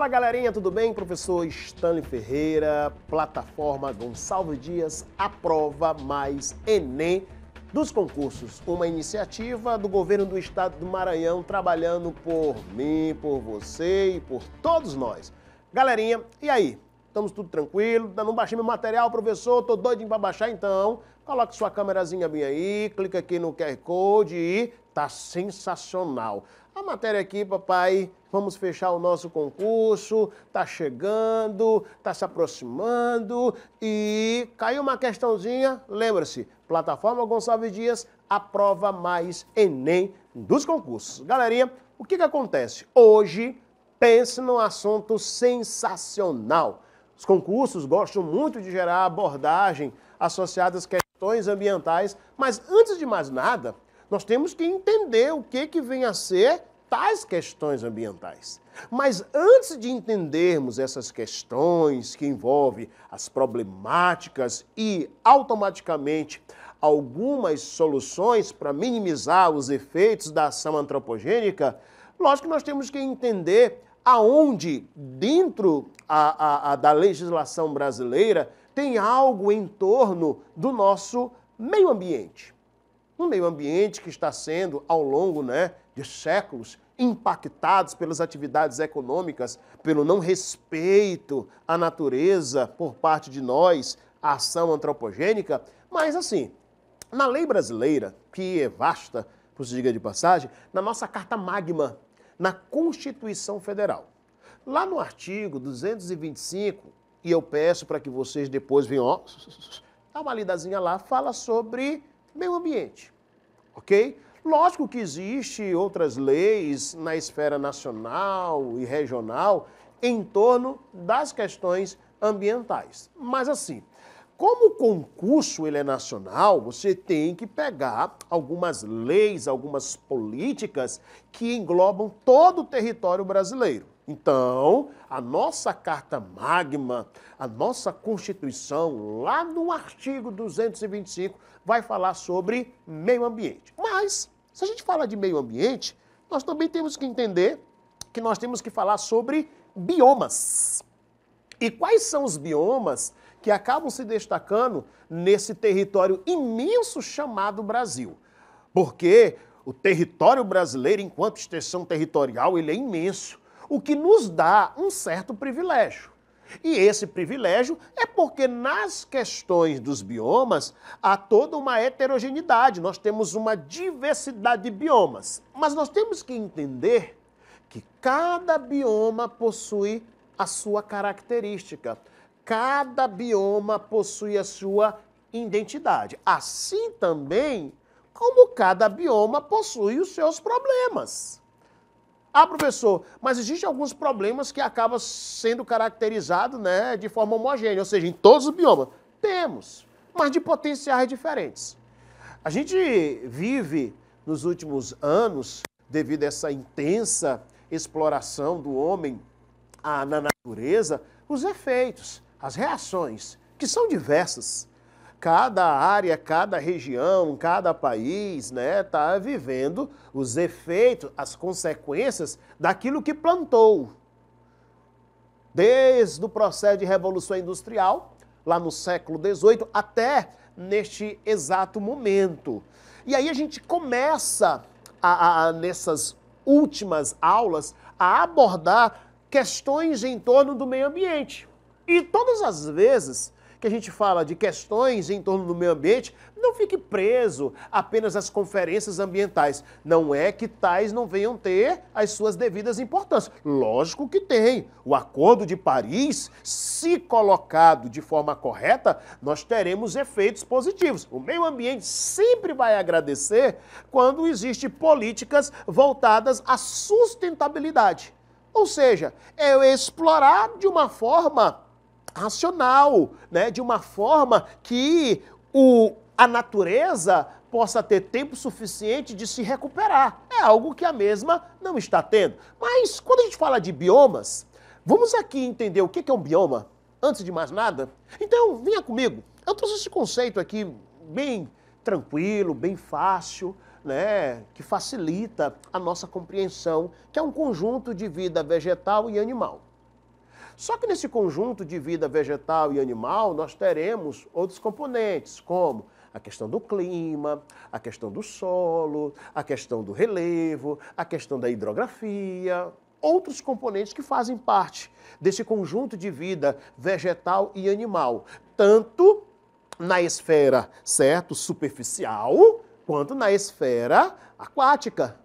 Fala galerinha, tudo bem? Professor Stanley Ferreira, plataforma Gonçalves Dias, aprova mais Enem dos concursos. Uma iniciativa do governo do estado do Maranhão trabalhando por mim, por você e por todos nós. Galerinha, e aí? Estamos tudo tranquilo? Não baixei meu material, professor? Tô doidinho para baixar então. Coloque sua câmerazinha bem aí, clica aqui no QR Code e tá sensacional. A matéria aqui, papai, vamos fechar o nosso concurso, tá chegando, tá se aproximando e caiu uma questãozinha, lembra-se, plataforma Gonçalves Dias aprova mais Enem dos concursos. Galerinha, o que que acontece? Hoje, pense num assunto sensacional. Os concursos gostam muito de gerar abordagem associada às questões ambientais, mas antes de mais nada, nós temos que entender o que, que vem a ser tais questões ambientais. Mas antes de entendermos essas questões que envolvem as problemáticas e automaticamente algumas soluções para minimizar os efeitos da ação antropogênica, lógico que nós temos que entender aonde dentro a, a, a da legislação brasileira tem algo em torno do nosso meio ambiente. Um meio ambiente que está sendo, ao longo né, de séculos, impactados pelas atividades econômicas, pelo não respeito à natureza por parte de nós, a ação antropogênica, mas assim, na lei brasileira, que é vasta, por se diga de passagem, na nossa Carta Magma, na Constituição Federal. Lá no artigo 225, e eu peço para que vocês depois venham, ó, dá uma lidazinha lá, fala sobre meio ambiente, ok? Lógico que existe outras leis na esfera nacional e regional em torno das questões ambientais. Mas assim, como o concurso ele é nacional, você tem que pegar algumas leis, algumas políticas que englobam todo o território brasileiro. Então, a nossa Carta Magma, a nossa Constituição, lá no artigo 225, vai falar sobre meio ambiente. Mas, se a gente fala de meio ambiente, nós também temos que entender que nós temos que falar sobre biomas. E quais são os biomas que acabam se destacando nesse território imenso chamado Brasil? Porque o território brasileiro, enquanto extensão territorial, ele é imenso o que nos dá um certo privilégio. E esse privilégio é porque nas questões dos biomas há toda uma heterogeneidade, nós temos uma diversidade de biomas. Mas nós temos que entender que cada bioma possui a sua característica, cada bioma possui a sua identidade. Assim também como cada bioma possui os seus problemas. Ah, professor, mas existem alguns problemas que acabam sendo caracterizados né, de forma homogênea, ou seja, em todos os biomas. Temos, mas de potenciais diferentes. A gente vive nos últimos anos, devido a essa intensa exploração do homem ah, na natureza, os efeitos, as reações, que são diversas cada área, cada região, cada país, né, está vivendo os efeitos, as consequências daquilo que plantou. Desde o processo de revolução industrial, lá no século XVIII, até neste exato momento. E aí a gente começa, a, a, nessas últimas aulas, a abordar questões em torno do meio ambiente. E todas as vezes que a gente fala de questões em torno do meio ambiente, não fique preso apenas às conferências ambientais. Não é que tais não venham ter as suas devidas importâncias. Lógico que tem. O Acordo de Paris, se colocado de forma correta, nós teremos efeitos positivos. O meio ambiente sempre vai agradecer quando existem políticas voltadas à sustentabilidade. Ou seja, é explorar de uma forma racional, né? de uma forma que o, a natureza possa ter tempo suficiente de se recuperar. É algo que a mesma não está tendo. Mas quando a gente fala de biomas, vamos aqui entender o que é um bioma, antes de mais nada. Então, venha comigo. Eu trouxe esse conceito aqui bem tranquilo, bem fácil, né, que facilita a nossa compreensão, que é um conjunto de vida vegetal e animal. Só que nesse conjunto de vida vegetal e animal, nós teremos outros componentes, como a questão do clima, a questão do solo, a questão do relevo, a questão da hidrografia, outros componentes que fazem parte desse conjunto de vida vegetal e animal, tanto na esfera, certo, superficial, quanto na esfera aquática,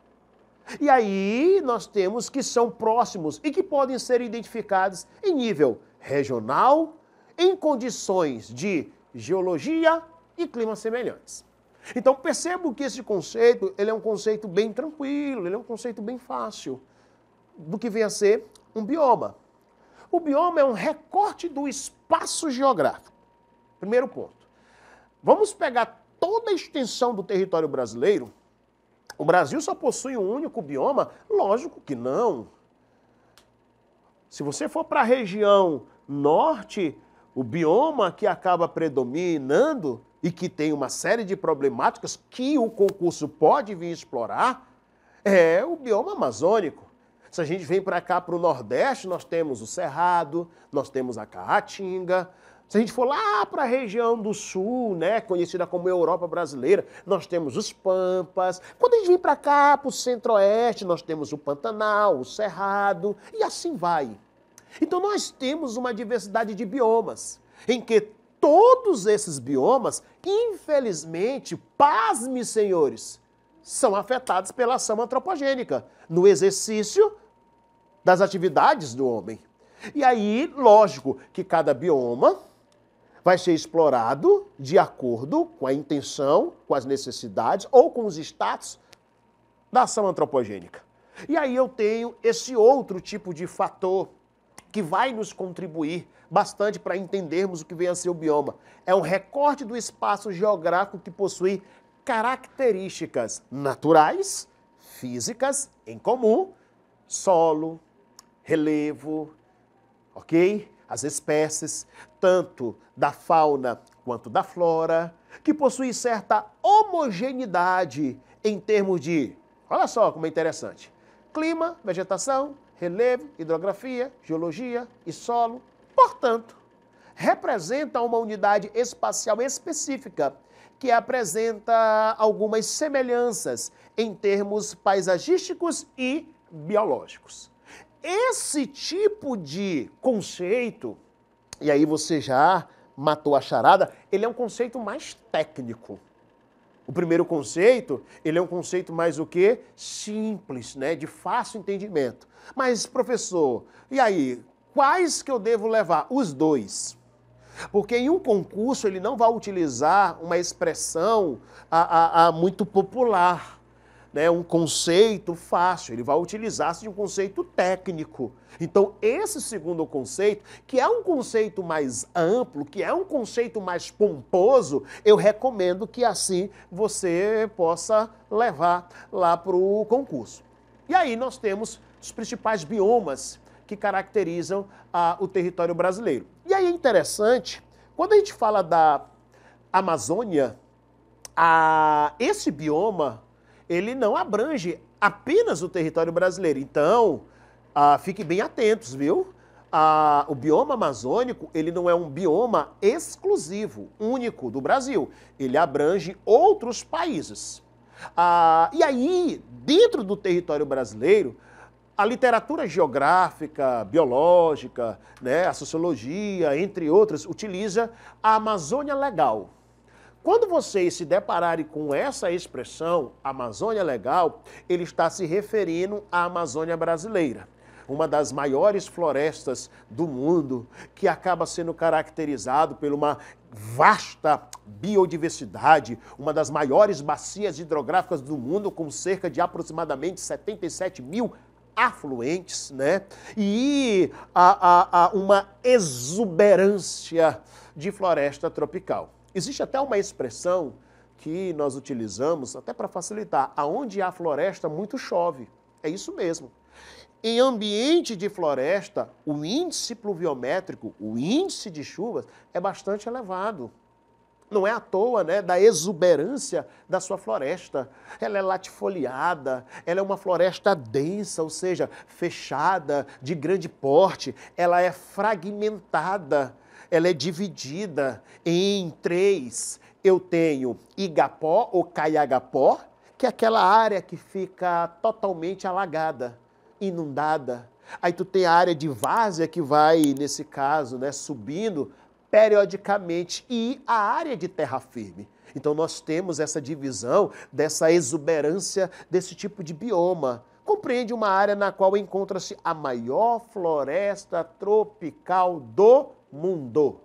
e aí nós temos que são próximos e que podem ser identificados em nível regional, em condições de geologia e climas semelhantes. Então percebo que esse conceito ele é um conceito bem tranquilo, ele é um conceito bem fácil do que vem a ser um bioma. O bioma é um recorte do espaço geográfico. Primeiro ponto. Vamos pegar toda a extensão do território brasileiro o Brasil só possui um único bioma? Lógico que não. Se você for para a região norte, o bioma que acaba predominando e que tem uma série de problemáticas que o concurso pode vir explorar é o bioma amazônico. Se a gente vem para cá, para o Nordeste, nós temos o Cerrado, nós temos a Caatinga, se a gente for lá para a região do sul, né, conhecida como Europa brasileira, nós temos os Pampas. Quando a gente vem para cá, para o centro-oeste, nós temos o Pantanal, o Cerrado e assim vai. Então nós temos uma diversidade de biomas, em que todos esses biomas, infelizmente, pasme, senhores, são afetados pela ação antropogênica no exercício das atividades do homem. E aí, lógico que cada bioma vai ser explorado de acordo com a intenção, com as necessidades ou com os status da ação antropogênica. E aí eu tenho esse outro tipo de fator que vai nos contribuir bastante para entendermos o que vem a ser o bioma. É um recorte do espaço geográfico que possui características naturais, físicas em comum, solo, relevo, ok? as espécies, tanto da fauna quanto da flora, que possuem certa homogeneidade em termos de, olha só como é interessante, clima, vegetação, relevo, hidrografia, geologia e solo. Portanto, representa uma unidade espacial específica que apresenta algumas semelhanças em termos paisagísticos e biológicos. Esse tipo de conceito, e aí você já matou a charada, ele é um conceito mais técnico. O primeiro conceito, ele é um conceito mais o quê? Simples, né? De fácil entendimento. Mas, professor, e aí, quais que eu devo levar? Os dois. Porque em um concurso ele não vai utilizar uma expressão a, a, a muito popular né, um conceito fácil, ele vai utilizar-se de um conceito técnico. Então, esse segundo conceito, que é um conceito mais amplo, que é um conceito mais pomposo, eu recomendo que assim você possa levar lá para o concurso. E aí nós temos os principais biomas que caracterizam ah, o território brasileiro. E aí é interessante, quando a gente fala da Amazônia, ah, esse bioma ele não abrange apenas o território brasileiro. Então, ah, fique bem atentos, viu? Ah, o bioma amazônico, ele não é um bioma exclusivo, único do Brasil. Ele abrange outros países. Ah, e aí, dentro do território brasileiro, a literatura geográfica, biológica, né, a sociologia, entre outras, utiliza a Amazônia Legal. Quando vocês se depararem com essa expressão, Amazônia Legal, ele está se referindo à Amazônia brasileira uma das maiores florestas do mundo, que acaba sendo caracterizado por uma vasta biodiversidade, uma das maiores bacias hidrográficas do mundo, com cerca de aproximadamente 77 mil afluentes, né? E a, a, a uma exuberância de floresta tropical. Existe até uma expressão que nós utilizamos até para facilitar: aonde há floresta, muito chove. É isso mesmo. Em ambiente de floresta, o índice pluviométrico, o índice de chuvas, é bastante elevado. Não é à toa né, da exuberância da sua floresta. Ela é latifoliada, ela é uma floresta densa, ou seja, fechada, de grande porte, ela é fragmentada ela é dividida em três. Eu tenho Igapó ou Caiagapó, que é aquela área que fica totalmente alagada, inundada. Aí tu tem a área de várzea que vai, nesse caso, né, subindo periodicamente e a área de terra firme. Então nós temos essa divisão dessa exuberância desse tipo de bioma. Compreende uma área na qual encontra-se a maior floresta tropical do mundo.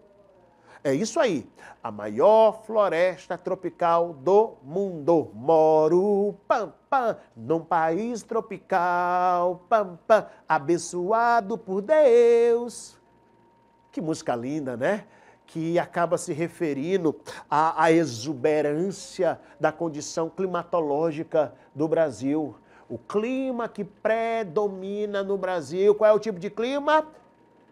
É isso aí, a maior floresta tropical do mundo. Moro, pam, pam, num país tropical, pam, pam, abençoado por Deus. Que música linda, né? que acaba se referindo à, à, exuberância da condição climatológica do Brasil. O clima que predomina no Brasil, qual é o tipo de clima?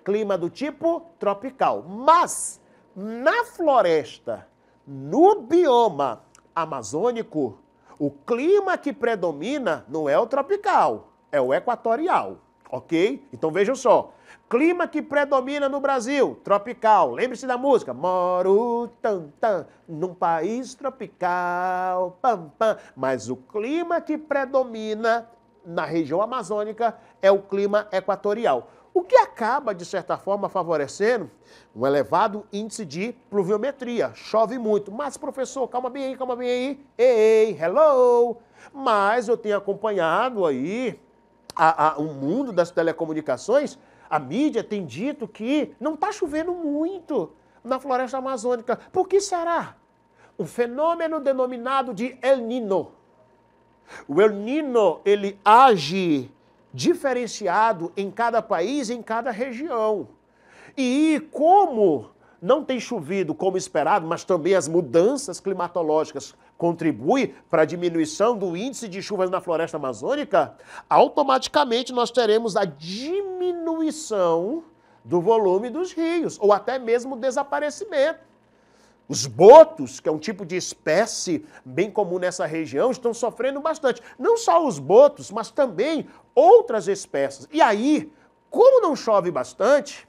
clima do tipo tropical. Mas na floresta, no bioma amazônico, o clima que predomina não é o tropical, é o equatorial, ok? Então vejam só. Clima que predomina no Brasil, tropical. Lembre-se da música. Moro tan, tan, num país tropical. Pam, pam. Mas o clima que predomina na região amazônica é o clima equatorial o que acaba, de certa forma, favorecendo um elevado índice de pluviometria. Chove muito. Mas, professor, calma bem aí, calma bem aí. Ei, hello! Mas eu tenho acompanhado aí a, a, o mundo das telecomunicações. A mídia tem dito que não está chovendo muito na floresta amazônica. Por que será? Um fenômeno denominado de El Nino. O El Nino, ele age diferenciado em cada país, em cada região. E como não tem chovido como esperado, mas também as mudanças climatológicas contribuem para a diminuição do índice de chuvas na floresta amazônica, automaticamente nós teremos a diminuição do volume dos rios, ou até mesmo o desaparecimento. Os botos, que é um tipo de espécie bem comum nessa região, estão sofrendo bastante. Não só os botos, mas também outras espécies. E aí, como não chove bastante,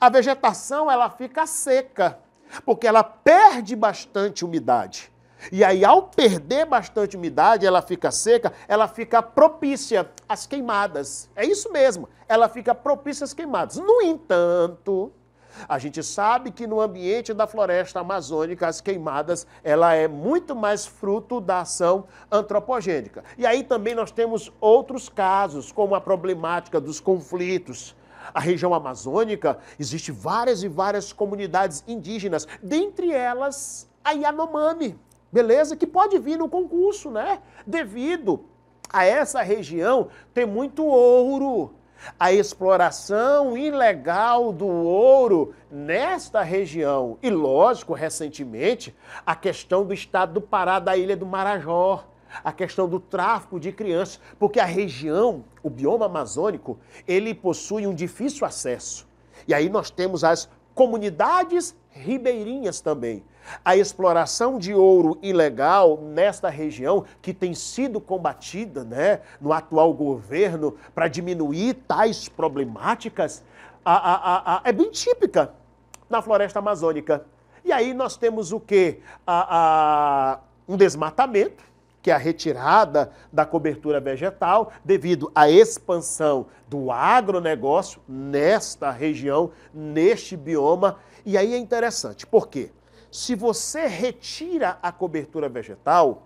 a vegetação ela fica seca, porque ela perde bastante umidade. E aí, ao perder bastante umidade, ela fica seca, ela fica propícia às queimadas. É isso mesmo, ela fica propícia às queimadas. No entanto, a gente sabe que no ambiente da floresta amazônica, as queimadas, ela é muito mais fruto da ação antropogênica. E aí também nós temos outros casos, como a problemática dos conflitos. A região amazônica existe várias e várias comunidades indígenas, dentre elas a Yanomami, beleza? Que pode vir no concurso, né? Devido a essa região ter muito ouro, a exploração ilegal do ouro nesta região. E, lógico, recentemente, a questão do estado do Pará, da ilha do Marajó, a questão do tráfico de crianças, porque a região, o bioma amazônico, ele possui um difícil acesso. E aí nós temos as comunidades ribeirinhas também. A exploração de ouro ilegal nesta região, que tem sido combatida né, no atual governo para diminuir tais problemáticas, a, a, a, é bem típica na floresta amazônica. E aí nós temos o quê? um desmatamento, que é a retirada da cobertura vegetal devido à expansão do agronegócio nesta região, neste bioma. E aí é interessante, porque se você retira a cobertura vegetal,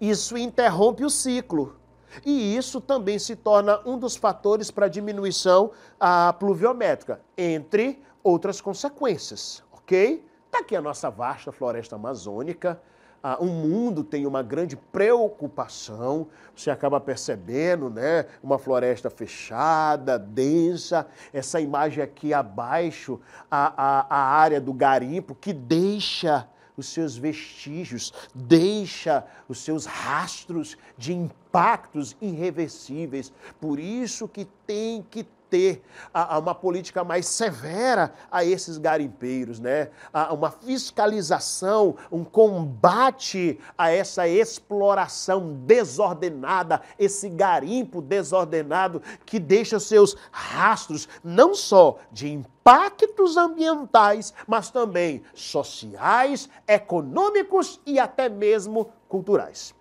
isso interrompe o ciclo. E isso também se torna um dos fatores para a diminuição a ah, pluviométrica, entre outras consequências, ok? Está aqui a nossa vasta floresta amazônica, o ah, mundo tem uma grande preocupação, você acaba percebendo, né? Uma floresta fechada, densa, essa imagem aqui abaixo, a, a, a área do garimpo que deixa os seus vestígios, deixa os seus rastros de impactos irreversíveis. Por isso que tem que ter a, a uma política mais severa a esses garimpeiros, né? A, uma fiscalização, um combate a essa exploração desordenada, esse garimpo desordenado que deixa seus rastros não só de impactos ambientais, mas também sociais, econômicos e até mesmo culturais.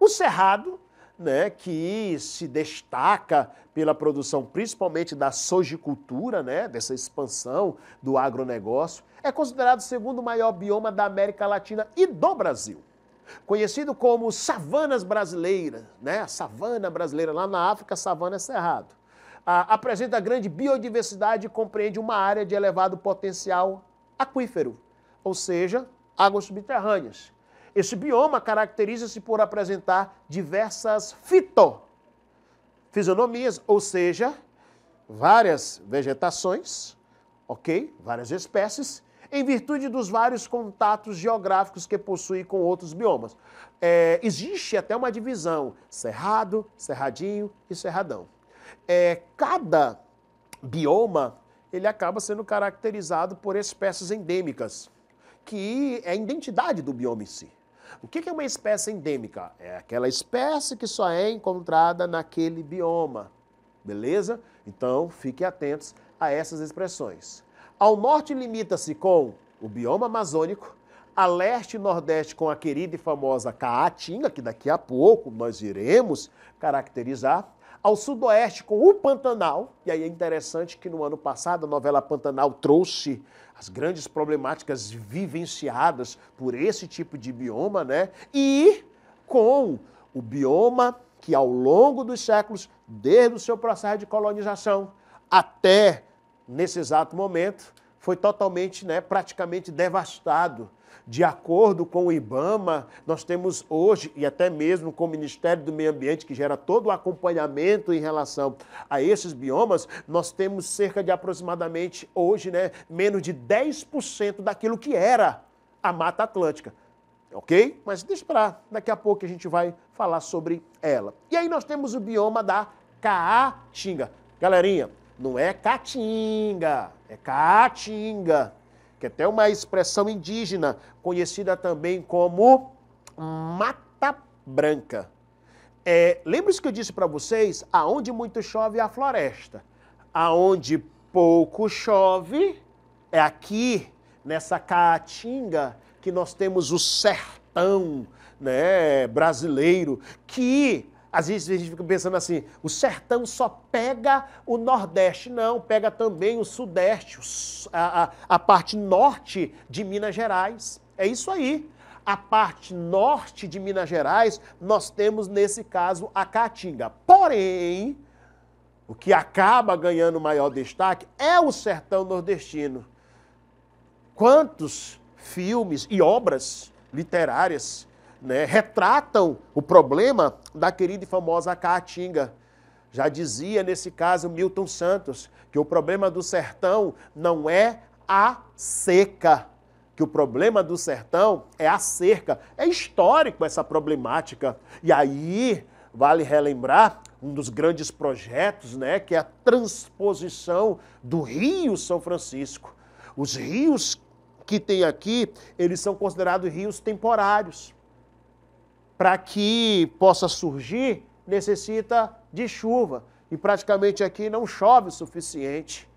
O Cerrado né, que se destaca pela produção principalmente da sojicultura, né, dessa expansão do agronegócio, é considerado o segundo maior bioma da América Latina e do Brasil. Conhecido como savanas brasileiras, né, a savana brasileira lá na África, savana é cerrado. A, apresenta grande biodiversidade e compreende uma área de elevado potencial aquífero, ou seja, águas subterrâneas esse bioma caracteriza-se por apresentar diversas fitofisionomias, ou seja, várias vegetações, ok? Várias espécies, em virtude dos vários contatos geográficos que possui com outros biomas. É, existe até uma divisão: cerrado, cerradinho e cerradão. É, cada bioma ele acaba sendo caracterizado por espécies endêmicas, que é a identidade do bioma em si. O que é uma espécie endêmica? É aquela espécie que só é encontrada naquele bioma. Beleza? Então, fiquem atentos a essas expressões. Ao norte limita-se com o bioma amazônico, a leste e nordeste com a querida e famosa Caatinga, que daqui a pouco nós iremos caracterizar, ao sudoeste com o Pantanal, e aí é interessante que no ano passado a novela Pantanal trouxe as grandes problemáticas vivenciadas por esse tipo de bioma, né? E com o bioma que ao longo dos séculos, desde o seu processo de colonização até nesse exato momento, foi totalmente, né, praticamente devastado de acordo com o IBAMA, nós temos hoje, e até mesmo com o Ministério do Meio Ambiente, que gera todo o acompanhamento em relação a esses biomas, nós temos cerca de aproximadamente, hoje, né, menos de 10% daquilo que era a Mata Atlântica. Ok? Mas deixa para daqui a pouco a gente vai falar sobre ela. E aí nós temos o bioma da Caatinga. Galerinha, não é Caatinga, é Caatinga que é até uma expressão indígena, conhecida também como mata branca. É, Lembra-se que eu disse para vocês, aonde muito chove é a floresta, aonde pouco chove é aqui, nessa caatinga, que nós temos o sertão né, brasileiro, que às vezes a gente fica pensando assim, o sertão só pega o Nordeste. Não, pega também o Sudeste, a, a, a parte norte de Minas Gerais. É isso aí. A parte norte de Minas Gerais, nós temos, nesse caso, a Caatinga. Porém, o que acaba ganhando maior destaque é o sertão nordestino. Quantos filmes e obras literárias né, retratam o problema da querida e famosa Caatinga. Já dizia, nesse caso, Milton Santos, que o problema do sertão não é a seca, que o problema do sertão é a cerca. É histórico essa problemática. E aí, vale relembrar um dos grandes projetos, né, que é a transposição do Rio São Francisco. Os rios que tem aqui, eles são considerados rios temporários para que possa surgir, necessita de chuva. E praticamente aqui não chove o suficiente.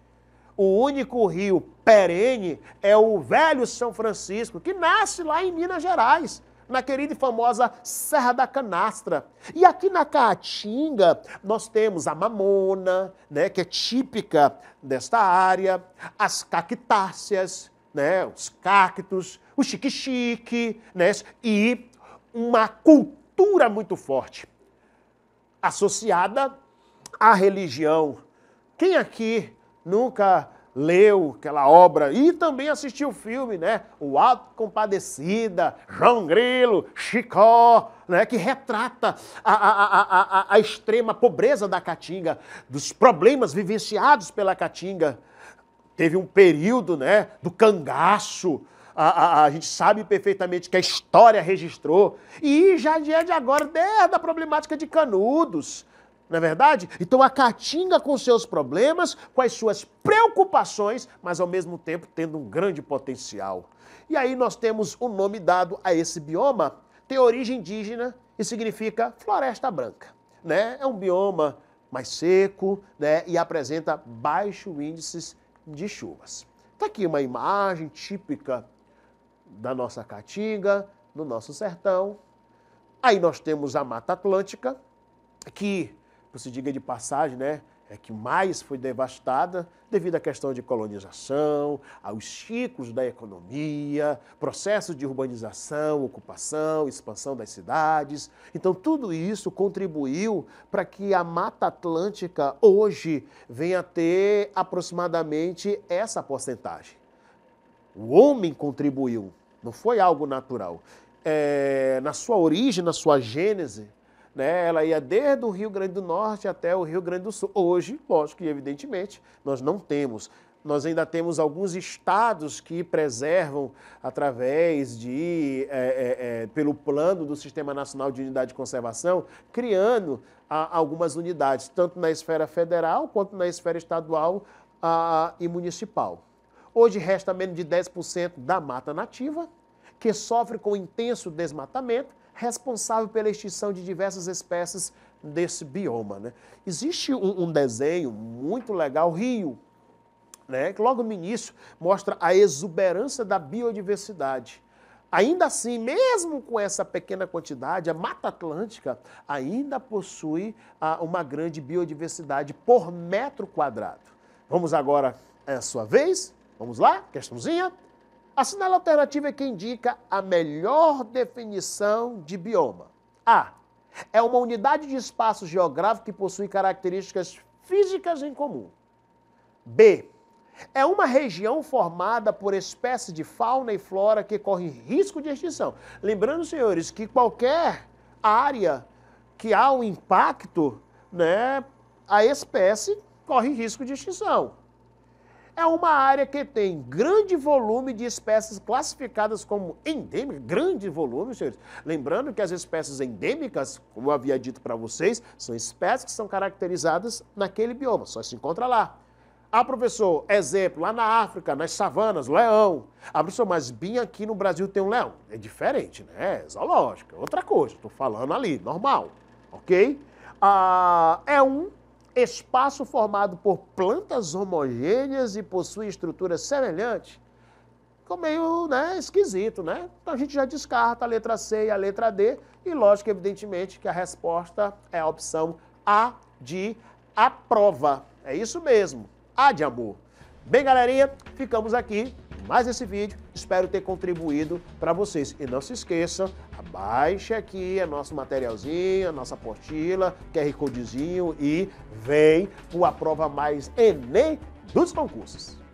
O único rio perene é o velho São Francisco, que nasce lá em Minas Gerais, na querida e famosa Serra da Canastra. E aqui na Caatinga, nós temos a mamona, né, que é típica desta área, as cactáceas, né, os cactos, o xique-xique, né, e uma cultura muito forte associada à religião. Quem aqui nunca leu aquela obra e também assistiu o filme, né? O Alto Compadecida, João Grilo, Chicó, né? que retrata a, a, a, a, extrema pobreza da Caatinga, dos problemas vivenciados pela Caatinga. Teve um período né, do cangaço, a, a, a gente sabe perfeitamente que a história registrou, e já é de agora, desde a problemática de Canudos, não é verdade? Então a Caatinga com seus problemas, com as suas preocupações, mas ao mesmo tempo tendo um grande potencial. E aí nós temos o um nome dado a esse bioma, tem origem indígena e significa floresta branca. Né? É um bioma mais seco né? e apresenta baixo índices de chuvas. Está aqui uma imagem típica da nossa caatinga, no nosso sertão. Aí nós temos a Mata Atlântica, que, por se diga de passagem, né, é que mais foi devastada devido à questão de colonização, aos ciclos da economia, processos de urbanização, ocupação, expansão das cidades. Então, tudo isso contribuiu para que a Mata Atlântica hoje venha a ter aproximadamente essa porcentagem. O homem contribuiu, não foi algo natural. É, na sua origem, na sua gênese, né, ela ia desde o Rio Grande do Norte até o Rio Grande do Sul. Hoje, lógico e evidentemente, nós não temos. Nós ainda temos alguns estados que preservam através de, é, é, é pelo plano do Sistema Nacional de Unidade de Conservação, criando a, algumas unidades, tanto na esfera federal quanto na esfera estadual a, e municipal. Hoje resta menos de 10% da mata nativa, que sofre com intenso desmatamento, responsável pela extinção de diversas espécies desse bioma. Né? Existe um, um desenho muito legal, Rio, né, que logo no início mostra a exuberância da biodiversidade. Ainda assim, mesmo com essa pequena quantidade, a Mata Atlântica ainda possui ah, uma grande biodiversidade por metro quadrado. Vamos agora, é a sua vez. Vamos lá? Questãozinha? A sinala alternativa é que indica a melhor definição de bioma. A. É uma unidade de espaço geográfico que possui características físicas em comum. B. É uma região formada por espécies de fauna e flora que correm risco de extinção. Lembrando, senhores, que qualquer área que há um impacto, né, a espécie corre risco de extinção é uma área que tem grande volume de espécies classificadas como endêmicas, grande volume, senhores. Lembrando que as espécies endêmicas, como eu havia dito para vocês, são espécies que são caracterizadas naquele bioma, só se encontra lá. Ah, professor, exemplo, lá na África, nas savanas, leão. Ah, professor, mas bem aqui no Brasil tem um leão. É diferente, né? É é outra coisa. Estou falando ali, normal, ok? Ah, é um espaço formado por plantas homogêneas e possui estrutura semelhante, ficou meio né, esquisito, né? Então a gente já descarta a letra C e a letra D, e lógico, evidentemente, que a resposta é a opção A de aprova. É isso mesmo, A de amor. Bem, galerinha, ficamos aqui mais esse vídeo. Espero ter contribuído para vocês. E não se esqueçam, Baixe aqui o nosso materialzinho, a nossa apostila, QR Codezinho e vem para a prova mais Enem dos concursos.